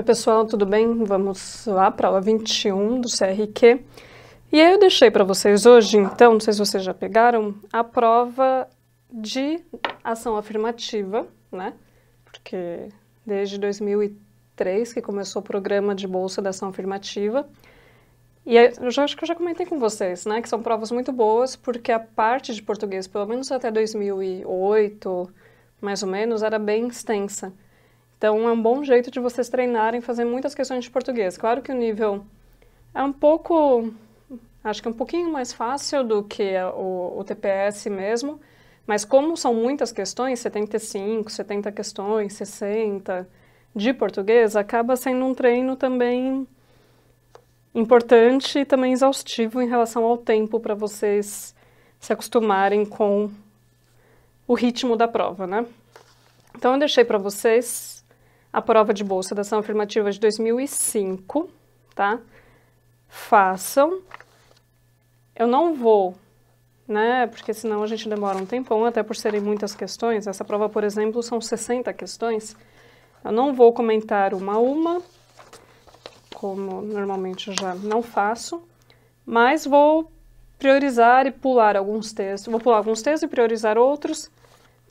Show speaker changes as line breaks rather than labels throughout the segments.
Oi, pessoal, tudo bem? Vamos lá para a aula 21 do CRQ. E aí eu deixei para vocês hoje, então, não sei se vocês já pegaram, a prova de ação afirmativa, né? Porque desde 2003 que começou o programa de Bolsa da Ação Afirmativa. E eu já, acho que eu já comentei com vocês, né? Que são provas muito boas, porque a parte de português, pelo menos até 2008, mais ou menos, era bem extensa. Então é um bom jeito de vocês treinarem, fazer muitas questões de português. Claro que o nível é um pouco, acho que é um pouquinho mais fácil do que o, o TPS mesmo, mas como são muitas questões, 75, 70 questões, 60 de português, acaba sendo um treino também importante e também exaustivo em relação ao tempo para vocês se acostumarem com o ritmo da prova, né? Então eu deixei para vocês a prova de bolsa da ação afirmativa de 2005, tá? Façam. Eu não vou, né? Porque senão a gente demora um tempão, até por serem muitas questões. Essa prova, por exemplo, são 60 questões. Eu não vou comentar uma a uma, como normalmente eu já não faço, mas vou priorizar e pular alguns textos. Vou pular alguns textos e priorizar outros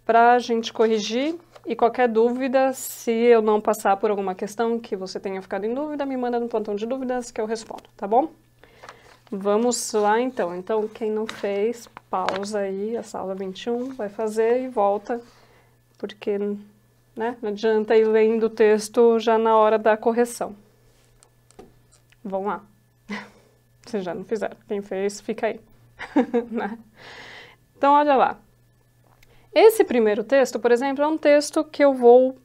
para a gente corrigir e qualquer dúvida, se eu não passar por alguma questão que você tenha ficado em dúvida, me manda no plantão de dúvidas que eu respondo, tá bom? Vamos lá então. Então, quem não fez, pausa aí a sala 21, vai fazer e volta, porque né, não adianta ir lendo o texto já na hora da correção. Vão lá. Se já não fizeram, quem fez, fica aí. né? Então, olha lá. Esse primeiro texto, por exemplo, é um texto que eu vou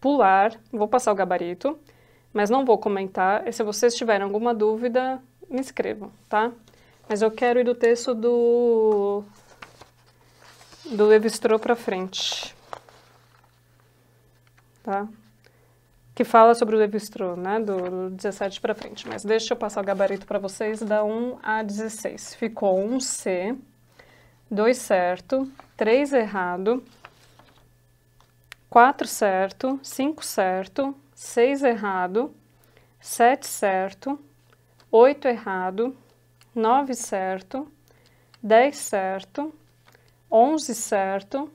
pular, vou passar o gabarito, mas não vou comentar. E se vocês tiverem alguma dúvida, me escrevam, tá? Mas eu quero ir do texto do, do levi para frente, tá? Que fala sobre o levi né? Do 17 para frente. Mas deixa eu passar o gabarito para vocês da 1 a 16. Ficou um C, dois certo, 3 errado, 4 certo, 5 certo, 6 errado, 7 certo, 8 errado, 9 certo, 10 certo, 11 certo,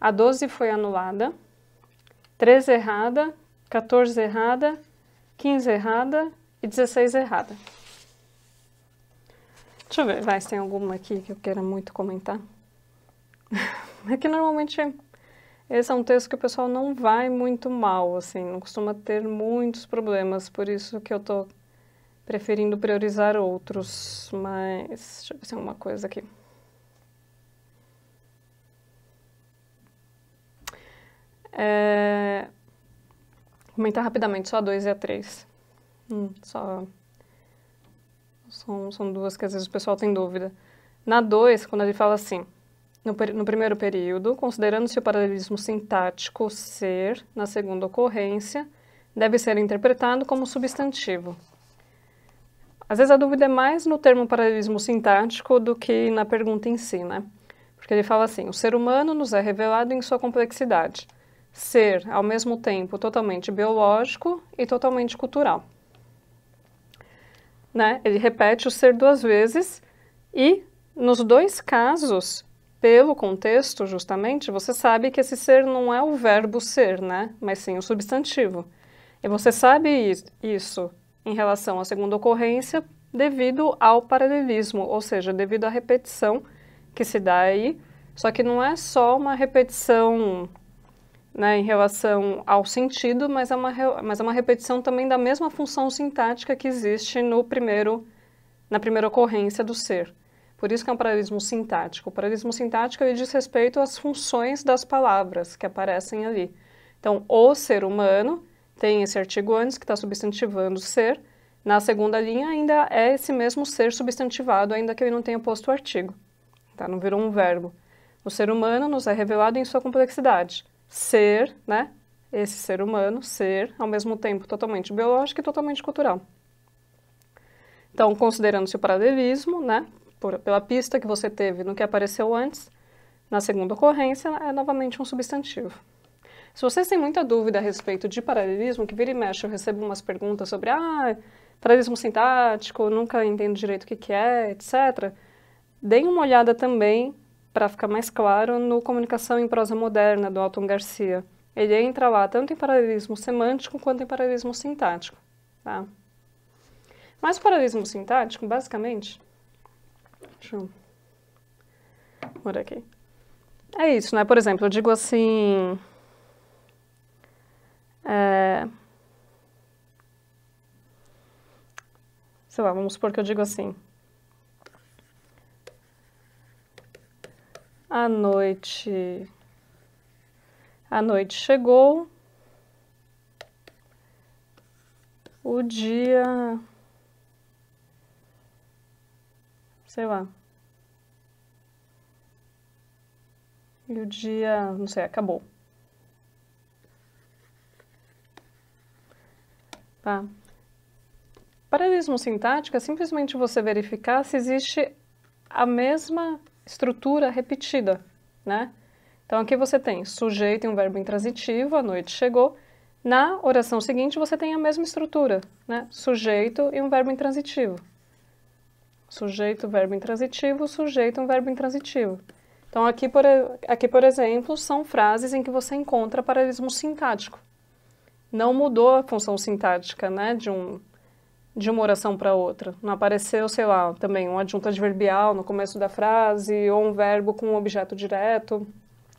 a 12 foi anulada, 13 errada, 14 errada, 15 errada e 16 errada. Deixa eu ver, vai se tem alguma aqui que eu queira muito comentar. É que normalmente esse é um texto que o pessoal não vai muito mal, assim, não costuma ter muitos problemas, por isso que eu tô preferindo priorizar outros, mas deixa eu ver se tem uma coisa aqui. É... Comentar rapidamente, só a 2 e a 3. Hum, só... São, são duas que às vezes o pessoal tem dúvida. Na 2, quando ele fala assim, no, no primeiro período, considerando-se o paralelismo sintático ser, na segunda ocorrência, deve ser interpretado como substantivo. Às vezes a dúvida é mais no termo paralelismo sintático do que na pergunta em si, né? Porque ele fala assim: o ser humano nos é revelado em sua complexidade, ser ao mesmo tempo totalmente biológico e totalmente cultural. Né? Ele repete o ser duas vezes e, nos dois casos, pelo contexto, justamente, você sabe que esse ser não é o verbo ser, né? Mas sim o substantivo. E você sabe isso em relação à segunda ocorrência devido ao paralelismo, ou seja, devido à repetição que se dá aí. Só que não é só uma repetição né, em relação ao sentido, mas é, uma, mas é uma repetição também da mesma função sintática que existe no primeiro, na primeira ocorrência do ser. Por isso que é um paralelismo sintático. O paralelismo sintático ele diz respeito às funções das palavras que aparecem ali. Então, o ser humano tem esse artigo antes que está substantivando ser. Na segunda linha ainda é esse mesmo ser substantivado, ainda que ele não tenha posto o artigo. Tá? Não virou um verbo. O ser humano nos é revelado em sua complexidade. Ser, né? Esse ser humano, ser, ao mesmo tempo totalmente biológico e totalmente cultural. Então, considerando-se o paralelismo, né? por, pela pista que você teve no que apareceu antes, na segunda ocorrência é novamente um substantivo. Se vocês têm muita dúvida a respeito de paralelismo, que vira e mexe eu recebo umas perguntas sobre ah, paralelismo sintático, nunca entendo direito o que, que é, etc., deem uma olhada também, para ficar mais claro, no Comunicação em Prosa Moderna, do Alton Garcia. Ele entra lá tanto em paralelismo semântico quanto em paralelismo sintático. Tá? Mas o paralelismo sintático, basicamente, Deixa eu por aqui. É isso, né? Por exemplo, eu digo assim... É... Sei lá, vamos supor que eu digo assim... A noite... A noite chegou... O dia... sei lá. E o dia, não sei, acabou. Tá. Paralelismo sintático é simplesmente você verificar se existe a mesma estrutura repetida, né? Então aqui você tem sujeito e um verbo intransitivo, a noite chegou. Na oração seguinte você tem a mesma estrutura, né? Sujeito e um verbo intransitivo. Sujeito, verbo intransitivo, sujeito, um verbo intransitivo. Então, aqui por, aqui, por exemplo, são frases em que você encontra paralelismo sintático. Não mudou a função sintática né, de, um, de uma oração para outra. Não apareceu, sei lá, também um adjunto adverbial no começo da frase, ou um verbo com um objeto direto,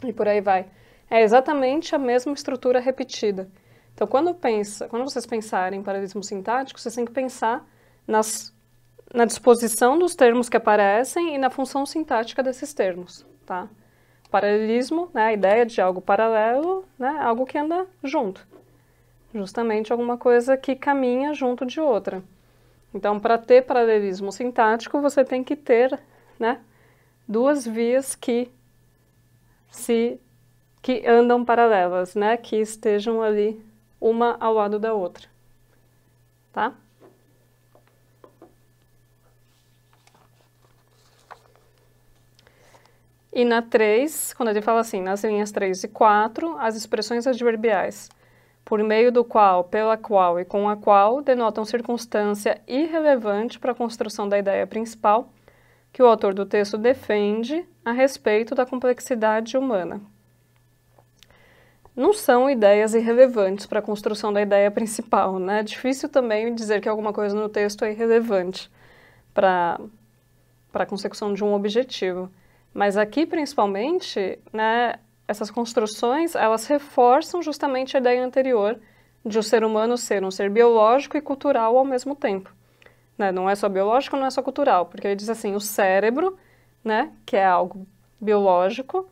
e por aí vai. É exatamente a mesma estrutura repetida. Então, quando, pensa, quando vocês pensarem em paralelismo sintático, vocês têm que pensar nas na disposição dos termos que aparecem e na função sintática desses termos, tá? Paralelismo, né, a ideia de algo paralelo, né, algo que anda junto. Justamente alguma coisa que caminha junto de outra. Então, para ter paralelismo sintático, você tem que ter, né, duas vias que se que andam paralelas, né, que estejam ali uma ao lado da outra. Tá? E na 3, quando ele fala assim, nas linhas 3 e 4, as expressões adverbiais por meio do qual, pela qual e com a qual denotam circunstância irrelevante para a construção da ideia principal que o autor do texto defende a respeito da complexidade humana. Não são ideias irrelevantes para a construção da ideia principal, né? É difícil também dizer que alguma coisa no texto é irrelevante para para a consecução de um objetivo. Mas aqui, principalmente, né, essas construções, elas reforçam justamente a ideia anterior de o ser humano ser um ser biológico e cultural ao mesmo tempo. Né? Não é só biológico, não é só cultural, porque ele diz assim, o cérebro, né, que é algo biológico,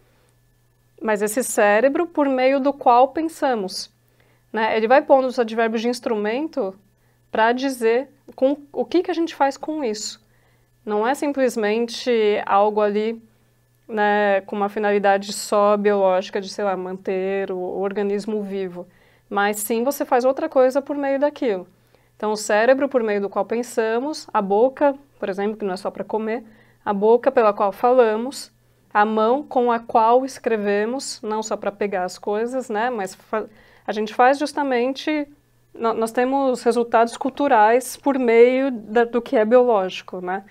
mas esse cérebro por meio do qual pensamos. Né? Ele vai pondo os advérbios de instrumento para dizer com, o que, que a gente faz com isso. Não é simplesmente algo ali né, com uma finalidade só biológica de, sei lá, manter o, organismo vivo. Mas sim, você faz outra coisa por meio daquilo. Então, o cérebro, por meio do qual pensamos, a boca, por exemplo, que não é só para comer, a boca pela qual falamos, a mão com a qual escrevemos, não só para pegar as coisas, né, mas a gente faz justamente nós temos resultados culturais por meio da, do que é biológico, né?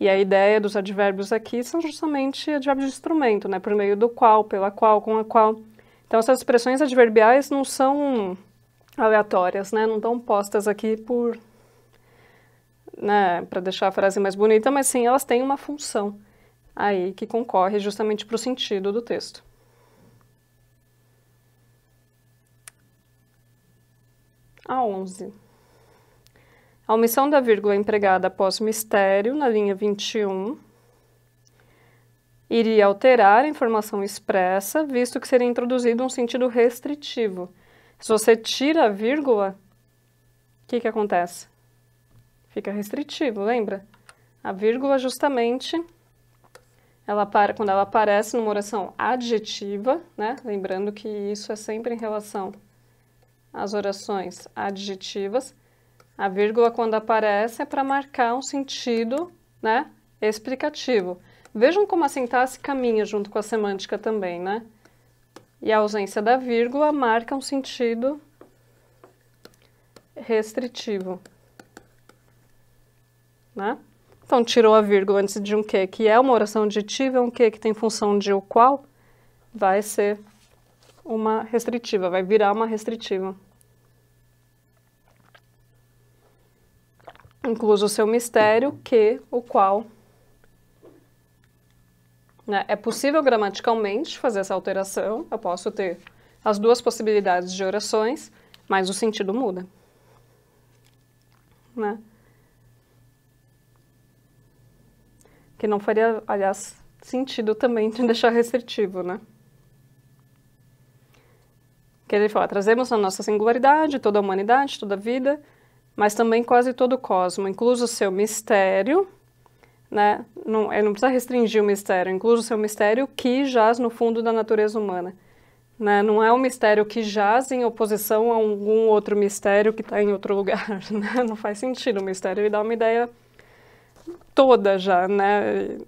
E a ideia dos advérbios aqui são justamente advérbios de instrumento, né? Por meio do qual, pela qual, com a qual. Então, essas expressões adverbiais não são aleatórias, né? Não estão postas aqui por... Né? Para deixar a frase mais bonita, mas sim, elas têm uma função aí que concorre justamente para o sentido do texto. A 11. A omissão da vírgula empregada após mistério, na linha 21, iria alterar a informação expressa, visto que seria introduzido um sentido restritivo. Se você tira a vírgula, o que, que acontece? Fica restritivo, lembra? A vírgula, justamente, ela para, quando ela aparece numa oração adjetiva, né? Lembrando que isso é sempre em relação às orações adjetivas, a vírgula, quando aparece, é para marcar um sentido né, explicativo. Vejam como a sintaxe caminha junto com a semântica também, né? E a ausência da vírgula marca um sentido restritivo. Né? Então, tirou a vírgula antes de um que, que é uma oração aditiva, é um que que tem função de o qual, vai ser uma restritiva, vai virar uma restritiva. incluso o seu mistério, que, o qual. Né? É possível gramaticalmente fazer essa alteração, eu posso ter as duas possibilidades de orações, mas o sentido muda. Né? Que não faria, aliás, sentido também de deixar restritivo, né? Que ele fala, trazemos na nossa singularidade toda a humanidade, toda a vida, mas também quase todo o cosmo, incluso o seu mistério, né? Não, não precisa restringir o mistério, incluso o seu mistério que jaz no fundo da natureza humana. Né? Não é um mistério que jaz em oposição a algum outro mistério que está em outro lugar. Né? Não faz sentido o mistério e dá uma ideia toda já, né?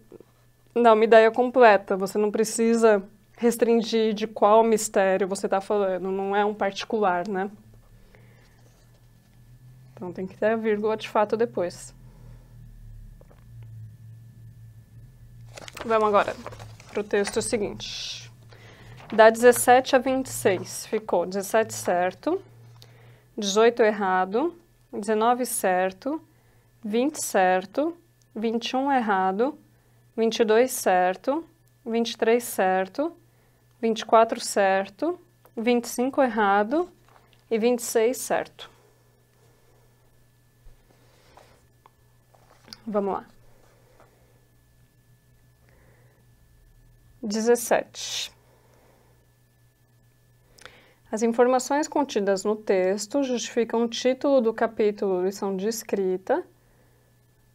Dá uma ideia completa. Você não precisa restringir de qual mistério você está falando. Não é um particular, né? Então tem que ter a vírgula de fato depois. Vamos agora para o texto seguinte. Da 17 a 26 ficou 17 certo, 18 errado, 19 certo, 20 certo, 21 errado, 22 certo, 23 certo, 24 certo, 25 errado e 26 certo. Vamos lá. 17. As informações contidas no texto justificam o título do capítulo e são de escrita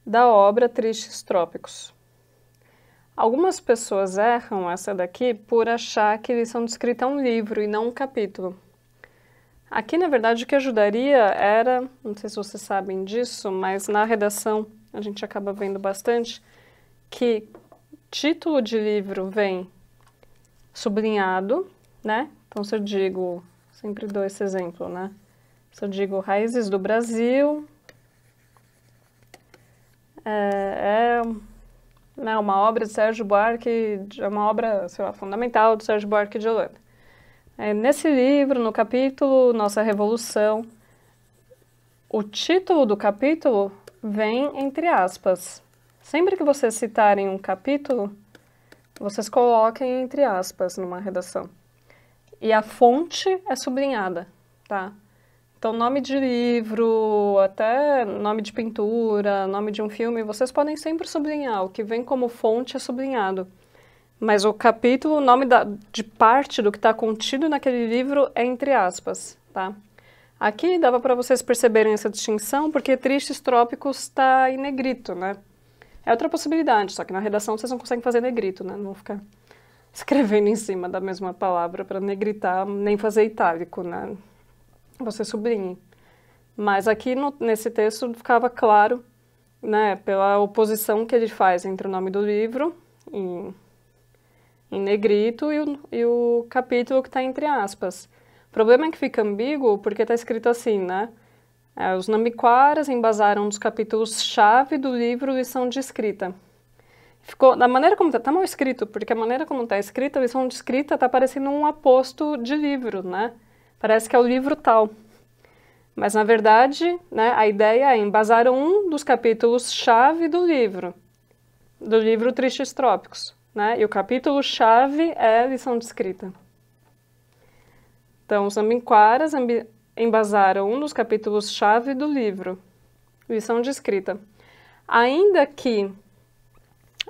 da obra Tristes Trópicos. Algumas pessoas erram essa daqui por achar que lição de escrita é um livro e não um capítulo. Aqui, na verdade, o que ajudaria era, não sei se vocês sabem disso, mas na redação a gente acaba vendo bastante que título de livro vem sublinhado, né? Então, se eu digo, sempre dou esse exemplo, né? Se eu digo Raízes do Brasil, é, é né, uma obra de Sérgio Buarque, é uma obra, sei lá, fundamental do Sérgio Buarque de Holanda. É, nesse livro, no capítulo Nossa Revolução, o título do capítulo vem entre aspas. Sempre que vocês citarem um capítulo, vocês coloquem entre aspas numa redação. E a fonte é sublinhada, tá? Então, nome de livro, até nome de pintura, nome de um filme, vocês podem sempre sublinhar. O que vem como fonte é sublinhado. Mas o capítulo, o nome da, de parte do que está contido naquele livro é entre aspas, tá? Aqui dava para vocês perceberem essa distinção, porque tristes trópicos está em negrito, né? É outra possibilidade, só que na redação vocês não conseguem fazer negrito, né? Não vão ficar escrevendo em cima da mesma palavra para negritar, nem fazer itálico, né? Você sublinhe. Mas aqui no, nesse texto ficava claro, né, pela oposição que ele faz entre o nome do livro e em negrito e o, e o capítulo que está entre aspas. O problema é que fica ambíguo porque está escrito assim, né? É, os Namiquaras embasaram os capítulos-chave do livro Lição de Escrita. Ficou, da maneira como está tá mal escrito, porque a maneira como está escrita, a lição de escrita está parecendo um aposto de livro, né? Parece que é o livro tal. Mas, na verdade, né, a ideia é embasar um dos capítulos-chave do livro, do livro Tristes Trópicos. Né? E o capítulo-chave é a lição de escrita. Então, os Ambinquaras embasaram um dos capítulos-chave do livro, lição de escrita. Ainda que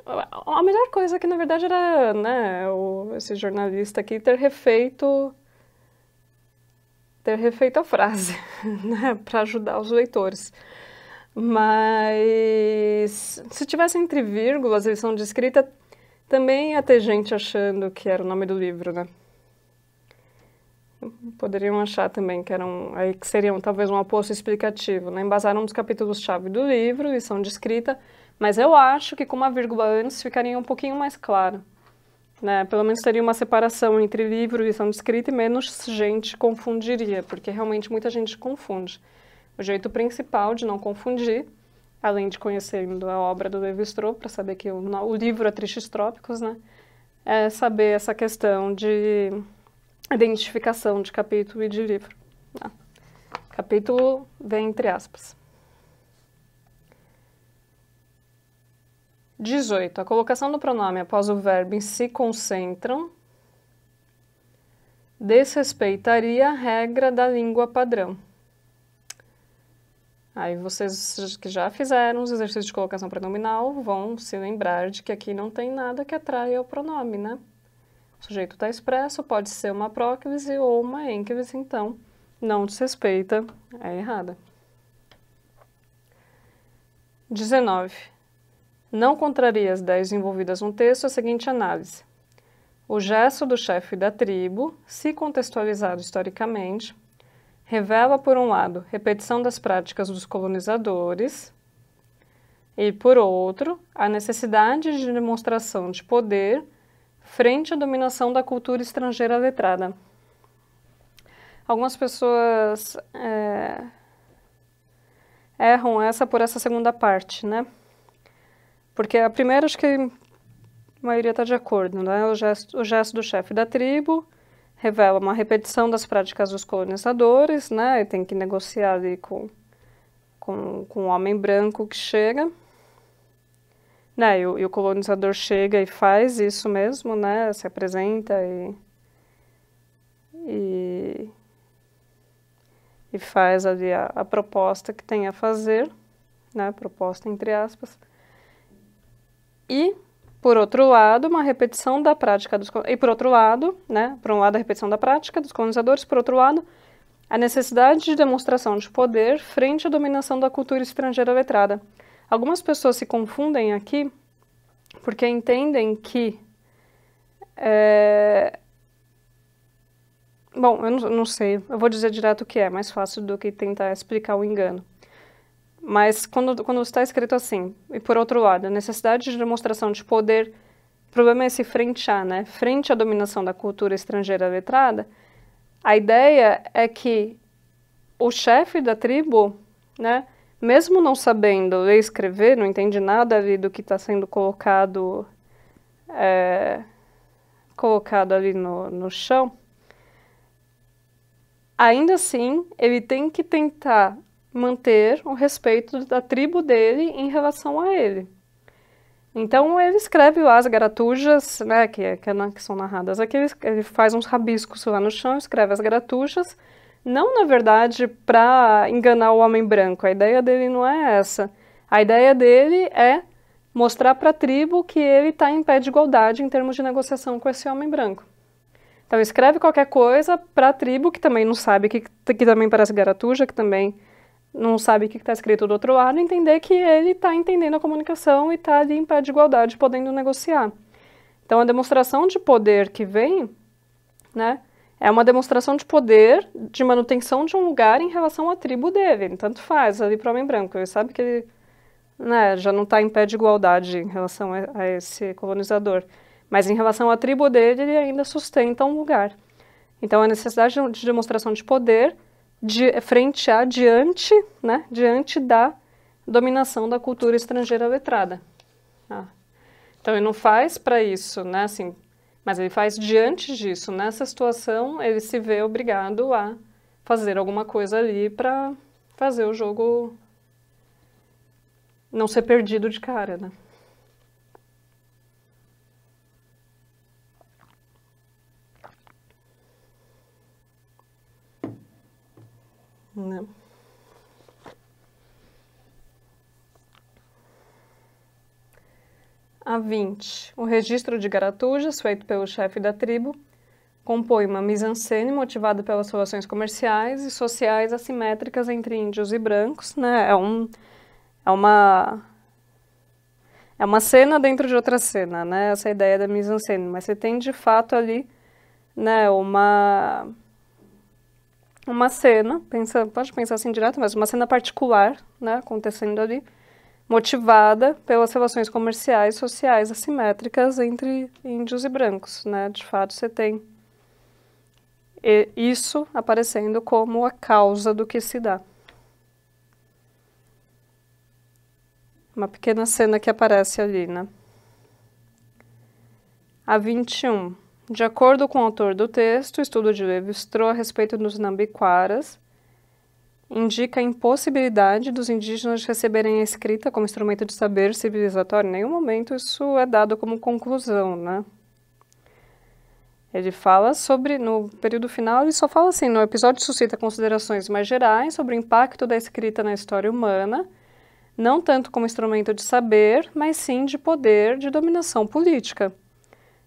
a melhor coisa que na verdade era né, o, esse jornalista aqui ter refeito ter refeito a frase né, para ajudar os leitores. Mas se tivesse entre vírgulas a lição de escrita também ia ter gente achando que era o nome do livro, né? Poderiam achar também que eram, aí que seriam talvez um aposto explicativo, né? Embasaram um dos capítulos-chave do livro e são de escrita, mas eu acho que com uma vírgula antes ficaria um pouquinho mais claro. Né? Pelo menos teria uma separação entre livro e lição de escrita e menos gente confundiria, porque realmente muita gente confunde. O jeito principal de não confundir além de conhecendo a obra do Levi Strauss, para saber que o, o livro é Tristes Trópicos, né? É saber essa questão de identificação de capítulo e de livro. Ah. Capítulo vem entre aspas. 18. A colocação do pronome após o verbo em se concentram desrespeitaria a regra da língua padrão. Aí vocês que já fizeram os exercícios de colocação pronominal vão se lembrar de que aqui não tem nada que atraia o pronome, né? O sujeito está expresso, pode ser uma próclise ou uma ênclise, então não desrespeita, é errada. 19. Não contraria as 10 envolvidas no texto a seguinte análise. O gesto do chefe da tribo, se contextualizado historicamente, revela, por um lado, repetição das práticas dos colonizadores e, por outro, a necessidade de demonstração de poder frente à dominação da cultura estrangeira letrada. Algumas pessoas é, erram essa por essa segunda parte, né? Porque a primeira acho que a maioria está de acordo, né? O gesto, o gesto do chefe da tribo revela uma repetição das práticas dos colonizadores, né? E tem que negociar ali com, com, com o homem branco que chega. Né? E, o, e o colonizador chega e faz isso mesmo, né? Se apresenta e, e, e faz ali a, a proposta que tem a fazer, né? Proposta entre aspas. E por outro lado, uma repetição da prática dos e por outro lado, né, por um lado a repetição da prática dos colonizadores, por outro lado, a necessidade de demonstração de poder frente à dominação da cultura estrangeira letrada. Algumas pessoas se confundem aqui porque entendem que é... Bom, eu não, não sei, eu vou dizer direto o que é, mais fácil do que tentar explicar o engano. Mas quando, quando está escrito assim, e por outro lado, a necessidade de demonstração de poder, o problema é esse frente a, né? Frente à dominação da cultura estrangeira letrada, a ideia é que o chefe da tribo, né, mesmo não sabendo ler e escrever, não entende nada ali do que está sendo colocado, é, colocado ali no, no chão, ainda assim ele tem que tentar manter o respeito da tribo dele em relação a ele. Então ele escreve lá as garatujas, né, que, é, que, é, né, que são narradas aqui, ele faz uns rabiscos lá no chão, escreve as garatujas, não na verdade para enganar o homem branco, a ideia dele não é essa. A ideia dele é mostrar para a tribo que ele está em pé de igualdade em termos de negociação com esse homem branco. Então escreve qualquer coisa para a tribo, que também não sabe, que, que também parece garatuja, que também não sabe o que está escrito do outro lado, entender que ele está entendendo a comunicação e está ali em pé de igualdade, podendo negociar. Então, a demonstração de poder que vem, né, é uma demonstração de poder, de manutenção de um lugar em relação à tribo dele. tanto faz ali para o homem branco. Ele sabe que ele né, já não está em pé de igualdade em relação a, a, esse colonizador. Mas em relação à tribo dele, ele ainda sustenta um lugar. Então, a necessidade de demonstração de poder de, frente a, diante, né, diante da dominação da cultura estrangeira letrada. Ah. Então, ele não faz para isso, né, assim, mas ele faz diante disso. Nessa situação, ele se vê obrigado a fazer alguma coisa ali para fazer o jogo não ser perdido de cara, né? né? A 20. O registro de garatujas feito pelo chefe da tribo compõe uma mise-en-scène motivada pelas relações comerciais e sociais assimétricas entre índios e brancos, né? É um é uma é uma cena dentro de outra cena, né? Essa é ideia da mise-en-scène, mas você tem de fato ali, né, uma uma cena, pensa, pode pensar assim direto, mas uma cena particular, né, acontecendo ali, motivada pelas relações comerciais sociais assimétricas entre índios e brancos, né? De fato, você tem isso aparecendo como a causa do que se dá. Uma pequena cena que aparece ali, né? A 21. De acordo com o autor do texto, o estudo de Levi-Strauss a respeito dos Nambiquaras indica a impossibilidade dos indígenas de receberem a escrita como instrumento de saber civilizatório. Em nenhum momento isso é dado como conclusão, né? Ele fala sobre, no período final, ele só fala assim, no episódio suscita considerações mais gerais sobre o impacto da escrita na história humana, não tanto como instrumento de saber, mas sim de poder de dominação política.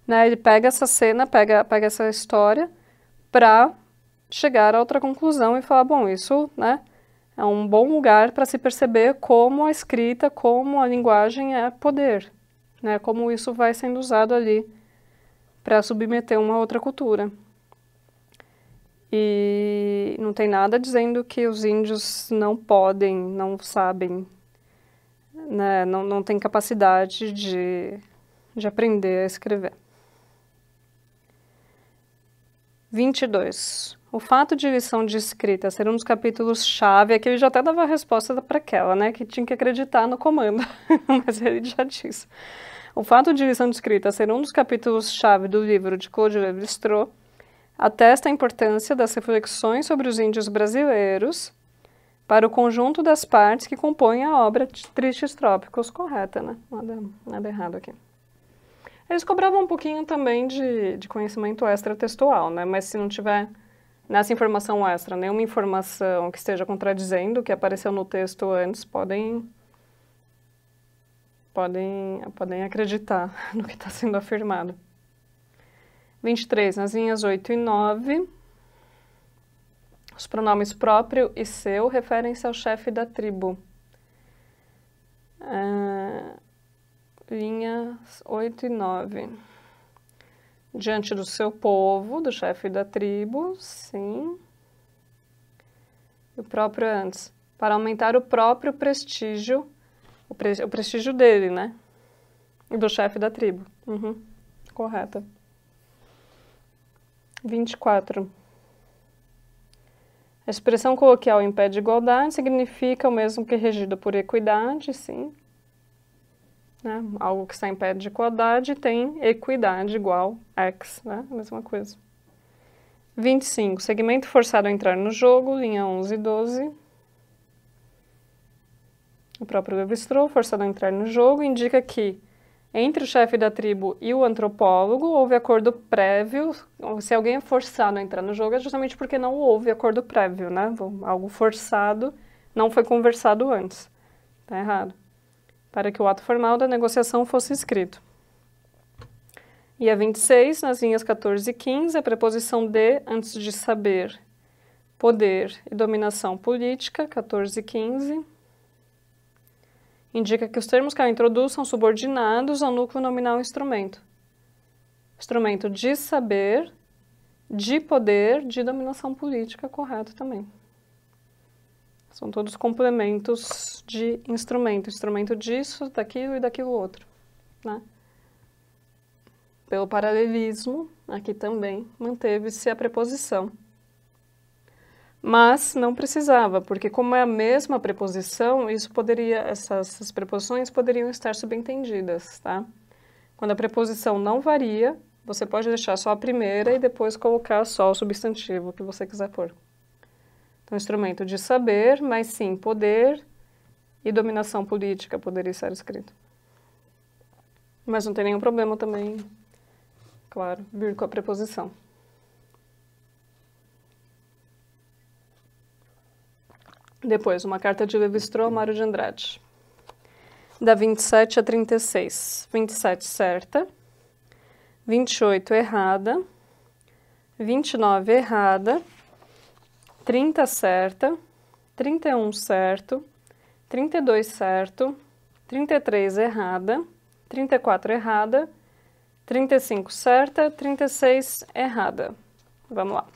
Né? Ele pega essa cena, pega, pega essa história para chegar a outra conclusão e falar, bom, isso né, é um bom lugar para se perceber como a escrita, como a linguagem é poder, né, como isso vai sendo usado ali para submeter uma outra cultura. E não tem nada dizendo que os índios não podem, não sabem, né, não, não têm capacidade de, de aprender a escrever. 22. O fato de lição de escrita ser um dos capítulos-chave, é que ele já até dava a resposta para aquela, né, que tinha que acreditar no comando, mas ele já disse. O fato de lição de escrita ser um dos capítulos-chave do livro de Claude Lévi-Strauss atesta a importância das reflexões sobre os índios brasileiros para o conjunto das partes que compõem a obra Tristes Trópicos. Correta, né? Nada, nada errado aqui. Eles cobravam um pouquinho também de, de conhecimento extra-textual, né? Mas se não tiver nessa informação extra nenhuma informação que esteja contradizendo o que apareceu no texto antes, podem podem, podem acreditar no que está sendo afirmado. 23. Nas linhas 8 e 9, os pronomes próprio e seu referem-se ao chefe da tribo. Uh, linhas 8 e 9. Diante do seu povo, do chefe da tribo, sim. E o próprio antes. Para aumentar o próprio prestígio, o, pre o prestígio dele, né? E do chefe da tribo. Uhum. Correta. 24. A expressão coloquial em pé de igualdade significa o mesmo que regido por equidade, sim. Né? Algo que está em pé de igualdade tem equidade igual X, né? mesma coisa. 25. Segmento forçado a entrar no jogo, linha 11 e 12. O próprio levi forçado a entrar no jogo, indica que entre o chefe da tribo e o antropólogo houve acordo prévio. Se alguém é forçado a entrar no jogo, é justamente porque não houve acordo prévio, né? Algo forçado, não foi conversado antes. Tá errado para que o ato formal da negociação fosse escrito. E a 26, nas linhas 14 e 15, a preposição de antes de saber, poder e dominação política, 14 e 15, indica que os termos que a introduz são subordinados ao núcleo nominal instrumento. Instrumento de saber, de poder, de dominação política, correto também. São todos complementos de instrumento. Instrumento disso, daquilo e daquilo outro. Né? Pelo paralelismo, aqui também manteve-se a preposição. Mas não precisava, porque como é a mesma preposição, isso poderia, essas, essas preposições poderiam estar subentendidas, tá? Quando a preposição não varia, você pode deixar só a primeira e depois colocar só o substantivo que você quiser pôr. Então, instrumento de saber, mas sim poder e dominação política poderia estar escrito. Mas não tem nenhum problema também, claro, vir com a preposição. Depois, uma carta de levi a Mário de Andrade. Da 27 a 36. 27 certa, 28 errada, 29 errada, 30 certa, 31 certo, 32 certo, 33 errada, 34 errada, 35 certa, 36 errada. Vamos lá.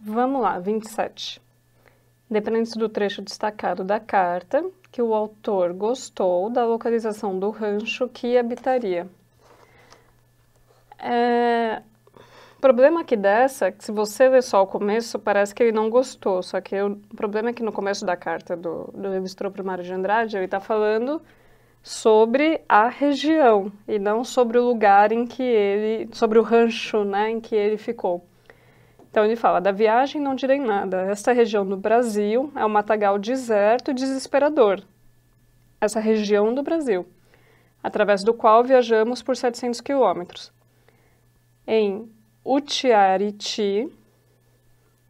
Vamos lá, 27. Dependente do trecho destacado da carta, que o autor gostou da localização do rancho que habitaria. É, o problema que dessa, se você lê só o começo, parece que ele não gostou. Só que o problema é que no começo da carta do, do Revistro Primário de Andrade, ele está falando sobre a região e não sobre o lugar em que ele, sobre o rancho, né, em que ele ficou. Então ele fala: da viagem não direi nada. Esta região do Brasil é um matagal deserto e desesperador. Essa região do Brasil, através do qual viajamos por 700 quilômetros. Em Utiariti.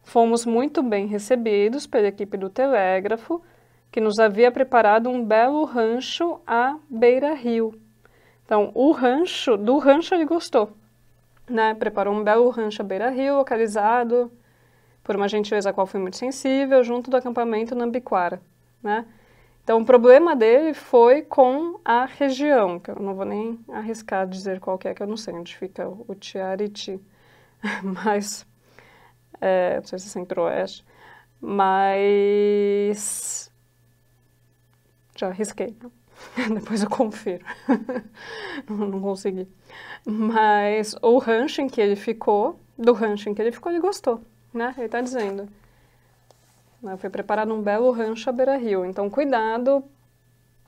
Fomos muito bem recebidos pela equipe do telégrafo, que nos havia preparado um belo rancho à beira-rio. Então, o rancho, do rancho ele gostou, né? Preparou um belo rancho à beira-rio, localizado por uma gentileza a qual fui muito sensível, junto do acampamento Nambiquara, né? Então, o problema dele foi com a região, que eu não vou nem arriscar dizer qual que é, que eu não sei onde fica o Tiariti. mas é, não sei se é assim centro-oeste, mas já risquei. Depois eu confiro. não, não, consegui. Mas o rancho em que ele ficou, do rancho em que ele ficou, ele gostou, né? Ele está dizendo. Né, foi preparado um belo rancho à beira-rio. Então, cuidado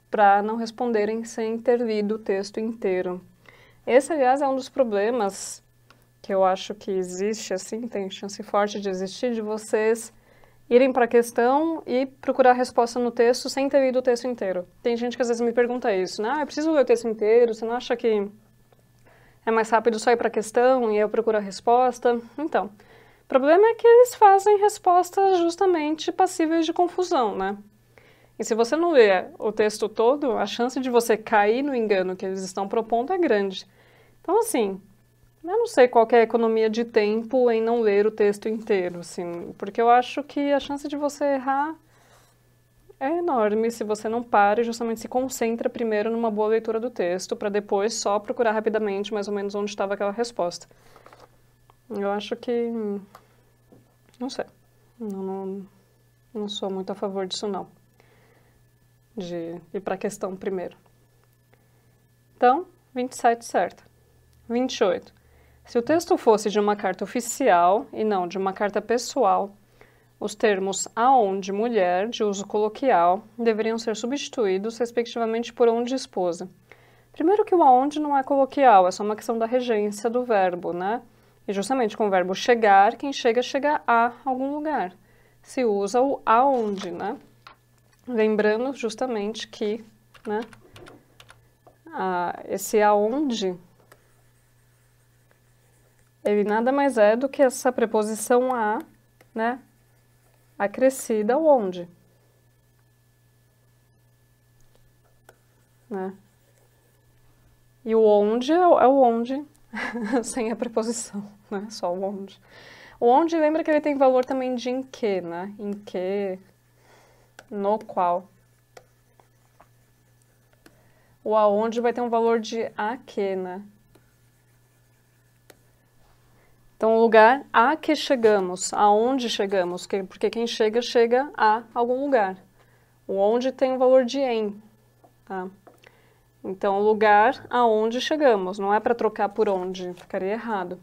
para não responderem sem ter lido o texto inteiro. Esse, aliás, é um dos problemas que eu acho que existe, assim, tem chance forte de existir, de vocês irem para a questão e procurar a resposta no texto sem ter lido o texto inteiro. Tem gente que às vezes me pergunta isso, né? Ah, eu preciso ler o texto inteiro, você não acha que é mais rápido só ir para a questão e eu procuro a resposta? Então, o problema é que eles fazem respostas justamente passíveis de confusão, né? E se você não lê o texto todo, a chance de você cair no engano que eles estão propondo é grande. Então, assim, eu não sei qual é a economia de tempo em não ler o texto inteiro, assim, porque eu acho que a chance de você errar é enorme se você não para e justamente se concentra primeiro numa boa leitura do texto, para depois só procurar rapidamente mais ou menos onde estava aquela resposta. Eu acho que. Não sei. Não, não, não sou muito a favor disso, não. De ir para a questão primeiro. Então, 27 certo. 28. Se o texto fosse de uma carta oficial e não de uma carta pessoal, os termos aonde mulher, de uso coloquial, deveriam ser substituídos, respectivamente, por onde esposa. Primeiro que o aonde não é coloquial, é só uma questão da regência do verbo, né? E justamente com o verbo chegar, quem chega, chega a algum lugar. Se usa o aonde, né? Lembrando justamente que, né? esse aonde ele nada mais é do que essa preposição a, né, acrescida ao onde. Né? E o onde é o é onde, sem a preposição, né? Só o onde. O onde, lembra que ele tem valor também de em que, né? Em que, no qual. O aonde vai ter um valor de a que, né? Então, o lugar a que chegamos, aonde chegamos, porque quem chega, chega a algum lugar. O onde tem o valor de em. Tá? Então, o lugar aonde chegamos, não é para trocar por onde, ficaria errado.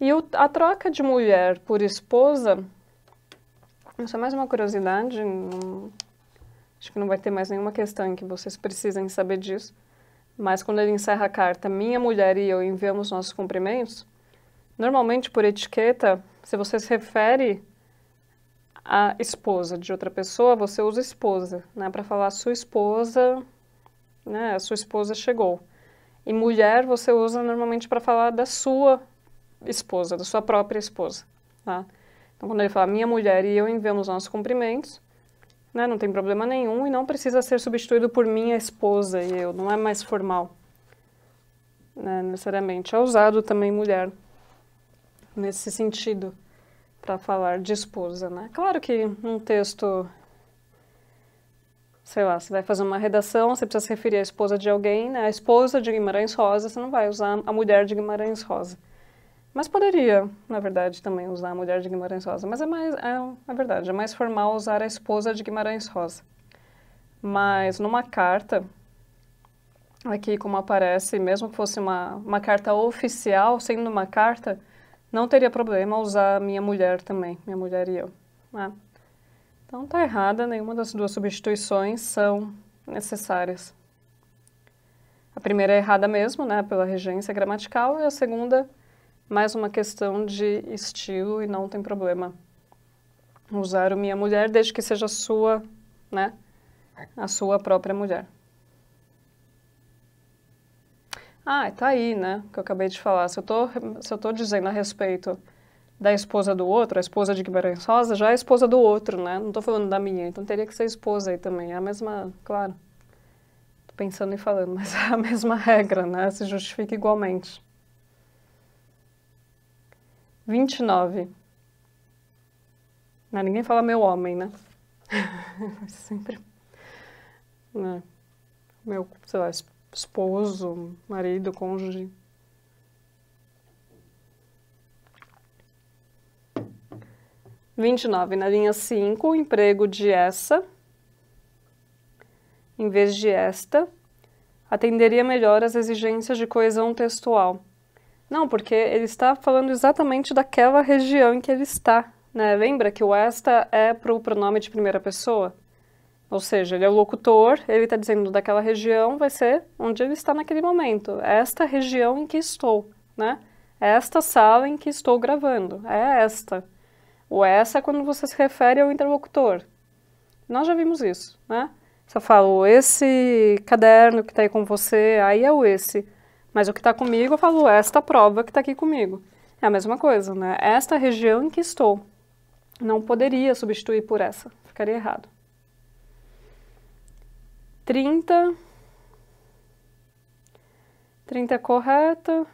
E o, a troca de mulher por esposa, isso é mais uma curiosidade, não, acho que não vai ter mais nenhuma questão em que vocês precisem saber disso. Mas quando ele encerra a carta, minha mulher e eu enviamos nossos cumprimentos, Normalmente, por etiqueta, se você se refere à esposa de outra pessoa, você usa esposa, né? Para falar sua esposa, né? A sua esposa chegou. E mulher você usa normalmente para falar da sua esposa, da sua própria esposa, tá? Então, quando ele fala minha mulher e eu enviamos nossos cumprimentos, né? Não tem problema nenhum e não precisa ser substituído por minha esposa e eu, não é mais formal. Né, necessariamente é usado também mulher nesse sentido para falar de esposa, né? Claro que um texto, sei lá, você vai fazer uma redação, você precisa se referir à esposa de alguém, né? A esposa de Guimarães Rosa, você não vai usar a mulher de Guimarães Rosa. Mas poderia, na verdade, também usar a mulher de Guimarães Rosa. Mas é mais, é, na é verdade, é mais formal usar a esposa de Guimarães Rosa. Mas numa carta, aqui como aparece, mesmo que fosse uma, uma carta oficial, sendo uma carta, não teria problema usar minha mulher também, minha mulher e eu. Ah. Então tá errada, nenhuma das duas substituições são necessárias. A primeira é errada mesmo, né, pela regência gramatical, e a segunda, mais uma questão de estilo e não tem problema usar o minha mulher, desde que seja sua, né, a sua própria mulher. ah, tá aí, né? Que eu acabei de falar. Se eu tô, se eu tô dizendo a respeito da esposa do outro, a esposa de Guimarães Rosa já é a esposa do outro, né? Não estou falando da minha, então teria que ser esposa aí também. É a mesma, claro. Tô pensando e falando, mas é a mesma regra, né? Se justifica igualmente. 29. Não, ninguém fala meu homem, né? Sempre. Né? Meu, sei lá, esposo, marido, cônjuge. Vinte e nove na linha cinco, emprego de essa, em vez de esta, atenderia melhor às exigências de coesão textual. Não, porque ele está falando exatamente daquela região em que ele está. Né? Lembra que o esta é para o pronome de primeira pessoa? Ou seja, ele é o locutor, ele está dizendo daquela região vai ser onde ele está naquele momento. É esta região em que estou, né? É esta sala em que estou gravando, é esta. O essa é quando você se refere ao interlocutor. Nós já vimos isso, né? Se eu falo esse caderno que está aí com você, aí é o esse. Mas o que está comigo, eu falo esta prova que está aqui comigo. É a mesma coisa, né? Esta região em que estou. Não poderia substituir por essa. Ficaria errado. 30. 30 é correta.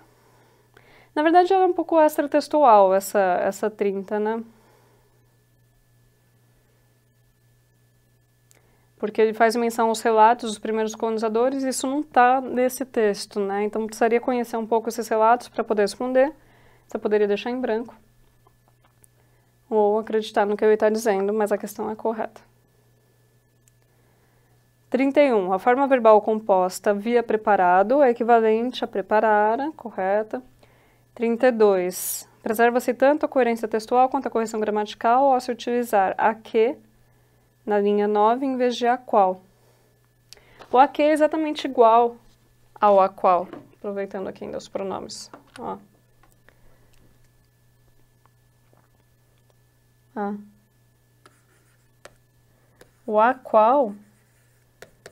Na verdade, ela é um pouco extratextual, essa, essa 30, né? Porque ele faz menção aos relatos dos primeiros colonizadores, e isso não está nesse texto, né? Então, precisaria conhecer um pouco esses relatos para poder responder. Você poderia deixar em branco. Ou acreditar no que ele está dizendo, mas a questão é correta. 31. A forma verbal composta via preparado é equivalente a preparara, correta. 32. Preserva-se tanto a coerência textual quanto a correção gramatical ao se utilizar a que na linha 9 em vez de a qual. O a que é exatamente igual ao a qual, aproveitando aqui ainda os pronomes. Ó. Ah. O a qual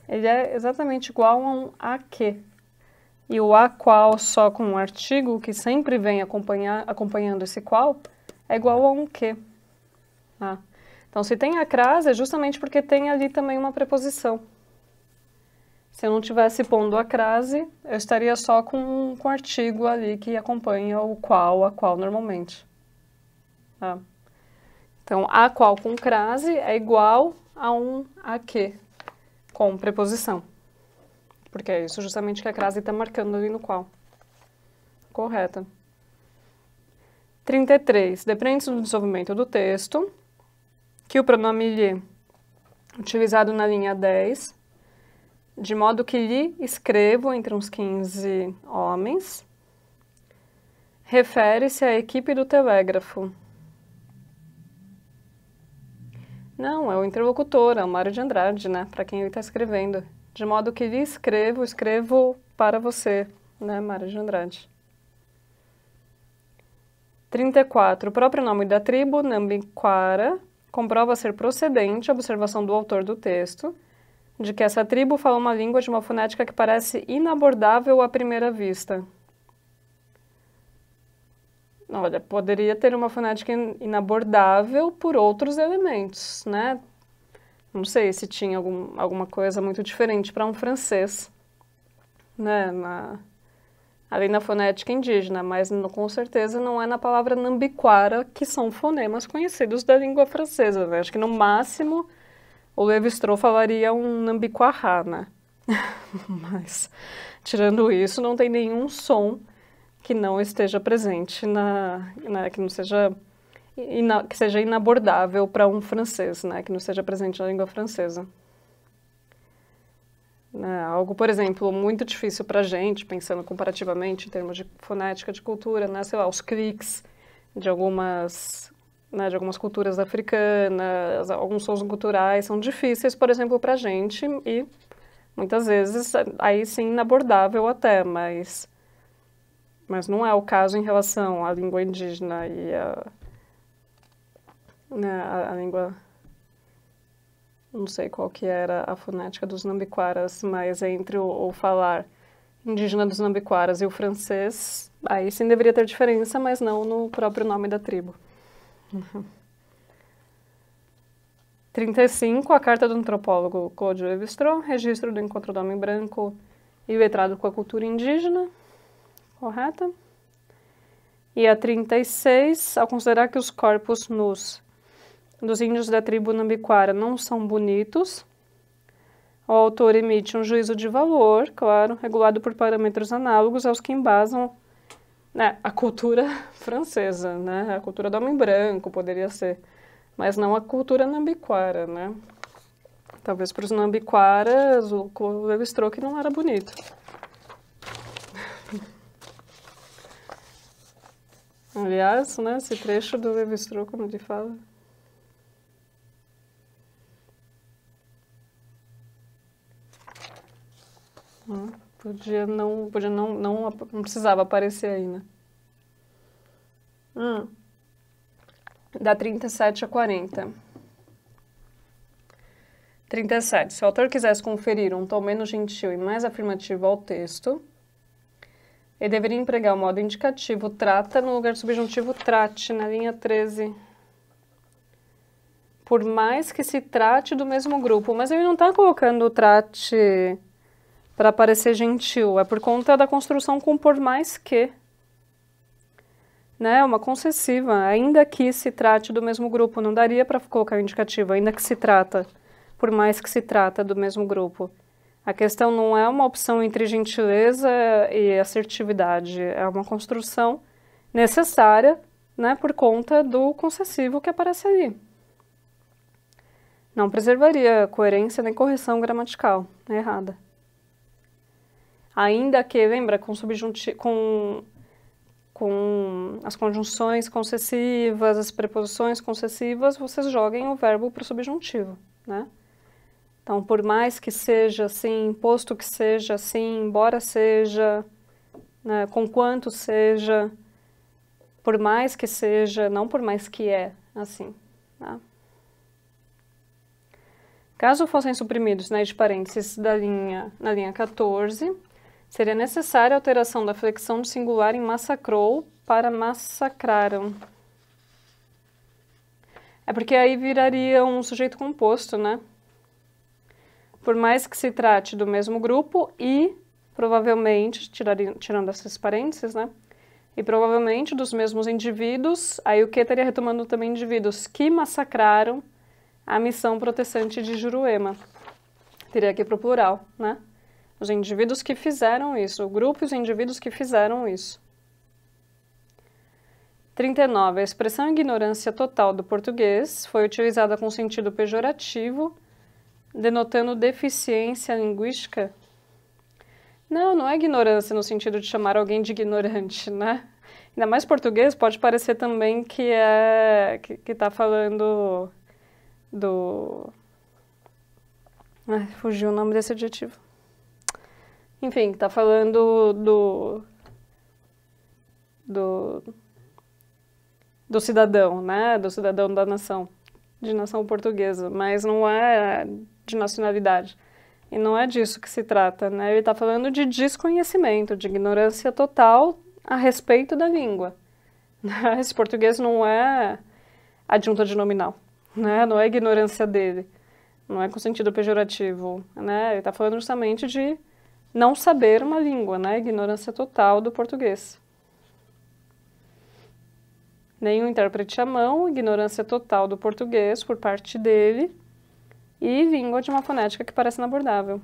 ele é exatamente igual a um a que. E o a qual só com um artigo, que sempre vem acompanhando esse qual, é igual a um que. Ah. Então, se tem a crase, é justamente porque tem ali também uma preposição. Se eu não tivesse pondo a crase, eu estaria só com, com o artigo ali que acompanha o qual, a qual normalmente. Tá? Então, a qual com crase é igual a um a que com preposição. Porque é isso justamente que a crase está marcando ali no qual. Correta. 33. Depende do desenvolvimento do texto que o pronome lhe, utilizado na linha 10, de modo que lhe escrevo entre uns 15 homens, refere-se à equipe do telégrafo. Não, é o interlocutor, é o Mário de Andrade, né? Para quem ele está escrevendo. De modo que lhe escrevo, escrevo para você, né, Mário de Andrade. 34. O próprio nome da tribo, Nambiquara, comprova ser procedente a observação do autor do texto, de que essa tribo fala uma língua de uma fonética que parece inabordável à primeira vista. Olha, poderia ter uma fonética inabordável por outros elementos, né? Não sei se tinha algum, alguma coisa muito diferente para um francês, né? Na, além da fonética indígena, mas no, com certeza não é na palavra nambiquara que são fonemas conhecidos da língua francesa, né? Acho que no máximo o Lévi-Strauss falaria um nambiquará, né? mas, tirando isso, não tem nenhum som que não esteja presente na, na né, que não seja ina, que seja inabordável para um francês, né? Que não seja presente na língua francesa. Né? Algo, por exemplo, muito difícil para a gente, pensando comparativamente em termos de fonética, de cultura, né? Sei lá, os cliques de algumas né, de algumas culturas africanas, alguns sons culturais são difíceis, por exemplo, para a gente e muitas vezes aí sim inabordável até, mas mas não é o caso em relação à língua indígena e à né, a, a língua não sei qual que era a fonética dos nambiquaras, mas entre o, o, falar indígena dos nambiquaras e o francês, aí sim deveria ter diferença, mas não no próprio nome da tribo. 35, uhum. a carta do antropólogo Claude Lévi-Strauss, registro do encontro do homem branco e letrado com a cultura indígena correta E a 36, ao considerar que os corpos nus dos índios da tribo Nambiquara não são bonitos, o autor emite um juízo de valor, claro, regulado por parâmetros análogos aos que embasam né, a cultura francesa, né? A cultura do homem branco poderia ser, mas não a cultura nambiquara, né? Talvez para os nambiquaras o levi que não era bonito. Aliás, né, esse trecho do Levi Strauss, como ele fala. Hum, podia não, podia não, não, não precisava aparecer aí, né? Hum. Da 37 a 40. 37. Se o autor quisesse conferir um tom menos gentil e mais afirmativo ao texto, ele deveria empregar o modo indicativo trata no lugar do subjuntivo trate, na linha 13. Por mais que se trate do mesmo grupo. Mas ele não está colocando trate para parecer gentil. É por conta da construção com por mais que. Né? Uma concessiva. Ainda que se trate do mesmo grupo. Não daria para colocar o indicativo, ainda que se trata. Por mais que se trata do mesmo grupo. A questão não é uma opção entre gentileza e assertividade, é uma construção necessária, né, por conta do concessivo que aparece ali. Não preservaria coerência nem correção gramatical, é errada. Ainda que, lembra, com, subjunti com, com as conjunções concessivas, as preposições concessivas, vocês joguem o verbo para o subjuntivo, né? Então, por mais que seja assim, posto que seja assim, embora seja, né, com quanto seja, por mais que seja, não por mais que é, assim. Tá? Caso fossem suprimidos né, de parênteses da linha, na linha 14, seria necessária a alteração da flexão do singular em massacrou para massacraram. É porque aí viraria um sujeito composto, né? por mais que se trate do mesmo grupo e provavelmente, tiraria, tirando esses parênteses, né? E provavelmente dos mesmos indivíduos, aí o que estaria retomando também indivíduos que massacraram a missão protestante de Juruema. Teria aqui para o plural, né? Os indivíduos que fizeram isso, o grupo e os indivíduos que fizeram isso. 39. A expressão ignorância total do português foi utilizada com sentido pejorativo denotando deficiência linguística? Não, não é ignorância no sentido de chamar alguém de ignorante, né? Ainda mais português, pode parecer também que é que, que tá falando do Ai, fugiu o nome desse adjetivo. Enfim, tá falando do do do cidadão, né? Do cidadão da nação, de nação portuguesa, mas não é de nacionalidade. E não é disso que se trata, né? Ele está falando de desconhecimento, de ignorância total a respeito da língua. Né? Esse português não é adjunta de nominal, né? Não é ignorância dele, não é com sentido pejorativo, né? Ele está falando justamente de não saber uma língua, né? Ignorância total do português. Nenhum intérprete à mão, ignorância total do português por parte dele e vingo de uma fonética que parece inabordável.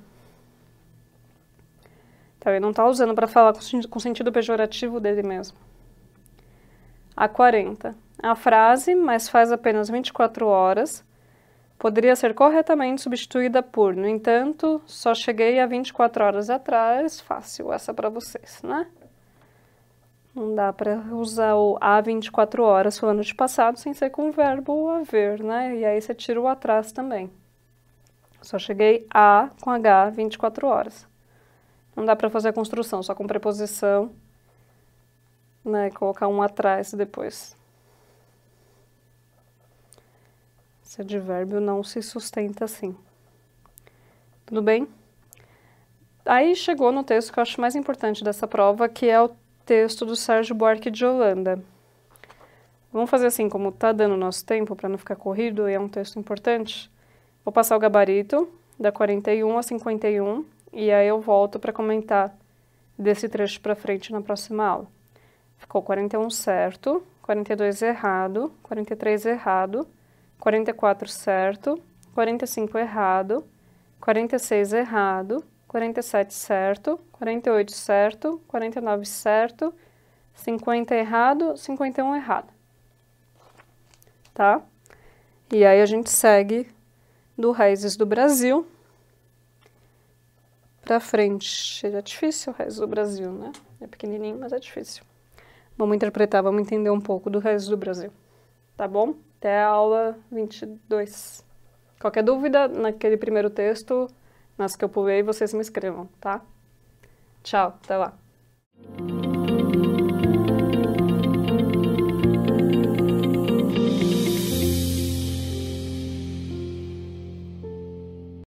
Então, ele não está usando para falar com sentido pejorativo dele mesmo. A 40. A frase, mas faz apenas 24 horas, poderia ser corretamente substituída por, no entanto, só cheguei há 24 horas atrás, fácil essa para vocês, né? Não dá para usar o a 24 horas falando de passado sem ser com o verbo haver, né? E aí você tira o atrás também. Só cheguei a com H 24 horas. Não dá para fazer a construção, só com preposição, né? Colocar um atrás depois. Esse advérbio não se sustenta assim. Tudo bem? Aí chegou no texto que eu acho mais importante dessa prova, que é o texto do Sérgio Buarque de Holanda. Vamos fazer assim, como está dando nosso tempo para não ficar corrido e é um texto importante, Vou passar o gabarito da 41 a 51 e aí eu volto para comentar desse trecho para frente na próxima aula. Ficou 41 certo, 42 errado, 43 errado, 44 certo, 45 errado, 46 errado, 47 certo, 48 certo, 49 certo, 50 errado, 51 errado. Tá? E aí a gente segue do Raízes do Brasil para frente. É difícil o Raízes do Brasil, né? É pequenininho, mas é difícil. Vamos interpretar, vamos entender um pouco do Raízes do Brasil, tá bom? Até a aula 22. Qualquer dúvida naquele primeiro texto, nas que eu pulei, vocês me escrevam, tá? Tchau, até lá.